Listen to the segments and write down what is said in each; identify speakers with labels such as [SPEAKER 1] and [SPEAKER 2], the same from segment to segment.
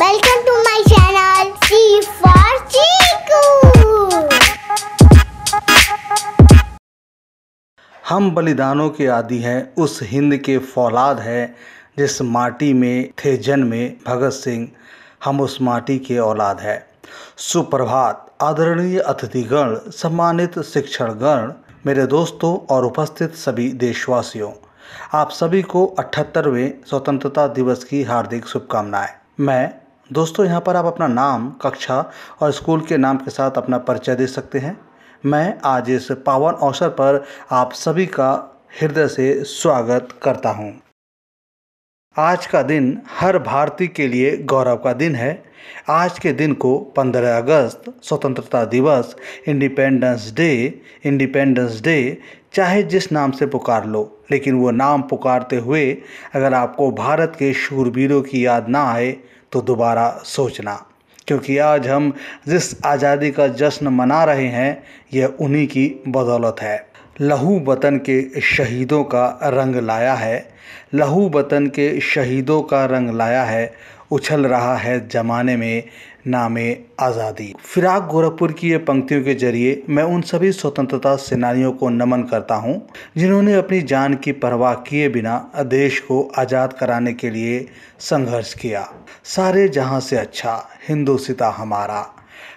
[SPEAKER 1] Welcome to my channel C for Cheeku हम बलिदानों के आदि हैं उस हिंद के फौलाद है जिस माटी में थे जन्मे भगत सिंह हम उस माटी के औलाद है सुप्रभात आदरणीय अतिथिगण सम्मानित शिक्षणगण मेरे दोस्तों और उपस्थित सभी देशवासियों आप सभी को अठहत्तरवें स्वतंत्रता दिवस की हार्दिक शुभकामनाएं मैं दोस्तों यहाँ पर आप अपना नाम कक्षा और स्कूल के नाम के साथ अपना परिचय दे सकते हैं मैं आज इस पावन अवसर पर आप सभी का हृदय से स्वागत करता हूँ आज का दिन हर भारतीय के लिए गौरव का दिन है आज के दिन को 15 अगस्त स्वतंत्रता दिवस इंडिपेंडेंस डे इंडिपेंडेंस डे चाहे जिस नाम से पुकार लो लेकिन वो नाम पुकारते हुए अगर आपको भारत के शूरवीरों की याद ना आए तो दोबारा सोचना क्योंकि आज हम जिस आज़ादी का जश्न मना रहे हैं यह उन्हीं की बदौलत है लहू वतन के शहीदों का रंग लाया है लहू वतन के शहीदों का रंग लाया है उछल रहा है जमाने में नामे आज़ादी फिराक गोरखपुर की ये पंक्तियों के जरिए मैं उन सभी स्वतंत्रता सेनानियों को नमन करता हूँ जिन्होंने अपनी जान की परवाह किए बिना देश को आज़ाद कराने के लिए संघर्ष किया सारे जहाँ से अच्छा हिंदुसिता हमारा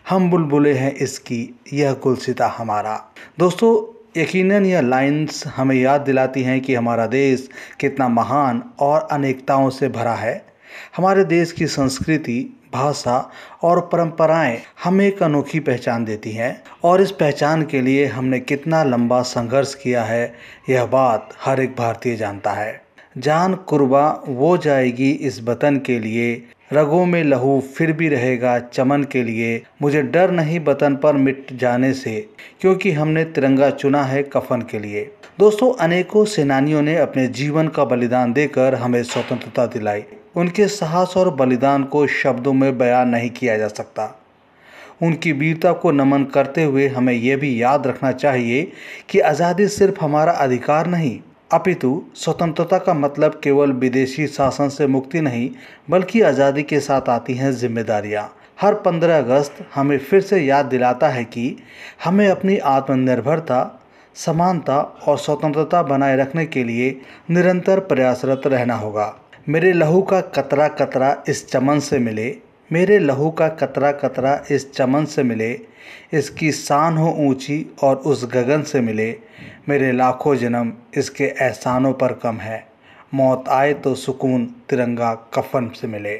[SPEAKER 1] हम बुलबुलें हैं इसकी यह गुलसिता हमारा दोस्तों यकीनन यह लाइंस हमें याद दिलाती हैं कि हमारा देश कितना महान और अनेकताओं से भरा है हमारे देश की संस्कृति भाषा और परंपराएं हमें एक अनोखी पहचान देती हैं और इस पहचान के लिए हमने कितना लंबा संघर्ष किया है यह बात हर एक भारतीय जानता है जान कुर्बा वो जाएगी इस वतन के लिए रगों में लहू फिर भी रहेगा चमन के लिए मुझे डर नहीं वतन पर मिट जाने से क्योंकि हमने तिरंगा चुना है कफन के लिए दोस्तों अनेकों सेनानियों ने अपने जीवन का बलिदान देकर हमें स्वतंत्रता दिलाई उनके साहस और बलिदान को शब्दों में बयान नहीं किया जा सकता उनकी वीरता को नमन करते हुए हमें यह भी याद रखना चाहिए कि आज़ादी सिर्फ हमारा अधिकार नहीं अपितु स्वतंत्रता का मतलब केवल विदेशी शासन से मुक्ति नहीं बल्कि आज़ादी के साथ आती हैं जिम्मेदारियाँ हर 15 अगस्त हमें फिर से याद दिलाता है कि हमें अपनी आत्मनिर्भरता समानता और स्वतंत्रता बनाए रखने के लिए निरंतर प्रयासरत रहना होगा मेरे लहू का कतरा कतरा इस चमन से मिले मेरे लहू का कतरा कतरा इस चमन से मिले इसकी शान हो ऊंची और उस गगन से मिले मेरे लाखों जन्म इसके एहसानों पर कम है मौत आए तो सुकून तिरंगा कफन से मिले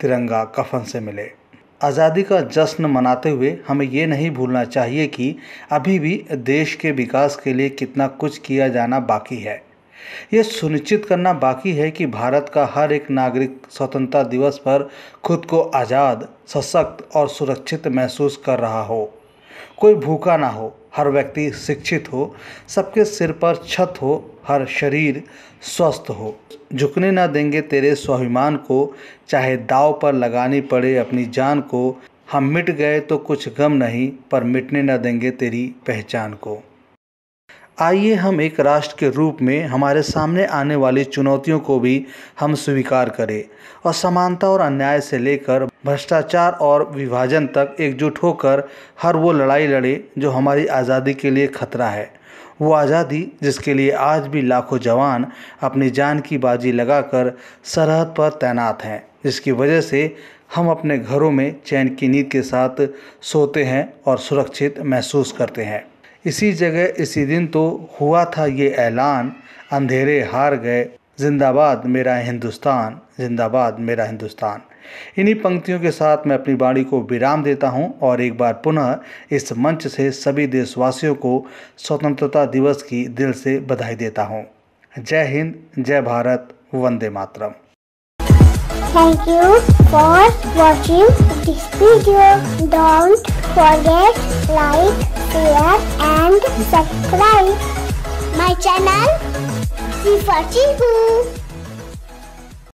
[SPEAKER 1] तिरंगा कफन से मिले आज़ादी का जश्न मनाते हुए हमें ये नहीं भूलना चाहिए कि अभी भी देश के विकास के लिए कितना कुछ किया जाना बाकी है यह सुनिश्चित करना बाकी है कि भारत का हर एक नागरिक स्वतंत्रता दिवस पर खुद को आज़ाद सशक्त और सुरक्षित महसूस कर रहा हो कोई भूखा ना हो हर व्यक्ति शिक्षित हो सबके सिर पर छत हो हर शरीर स्वस्थ हो झुकने ना देंगे तेरे स्वाभिमान को चाहे दाव पर लगानी पड़े अपनी जान को हम मिट गए तो कुछ गम नहीं पर मिटने ना देंगे तेरी पहचान को आइए हम एक राष्ट्र के रूप में हमारे सामने आने वाली चुनौतियों को भी हम स्वीकार करें और समानता और अन्याय से लेकर भ्रष्टाचार और विभाजन तक एकजुट होकर हर वो लड़ाई लड़े जो हमारी आज़ादी के लिए खतरा है वो आज़ादी जिसके लिए आज भी लाखों जवान अपनी जान की बाजी लगाकर सरहद पर तैनात हैं जिसकी वजह से हम अपने घरों में चैन की नींद के साथ सोते हैं और सुरक्षित महसूस करते हैं इसी जगह इसी दिन तो हुआ था ये ऐलान अंधेरे हार गए जिंदाबाद मेरा हिंदुस्तान जिंदाबाद मेरा हिंदुस्तान इन्हीं पंक्तियों के साथ मैं अपनी बाड़ी को विराम देता हूं और एक बार पुनः इस मंच से सभी देशवासियों को स्वतंत्रता दिवस की दिल से बधाई देता हूं जय हिंद जय भारत वंदे मातरम thank you for watching this video. Don't forget like, share and subscribe my channel. See for Chihu.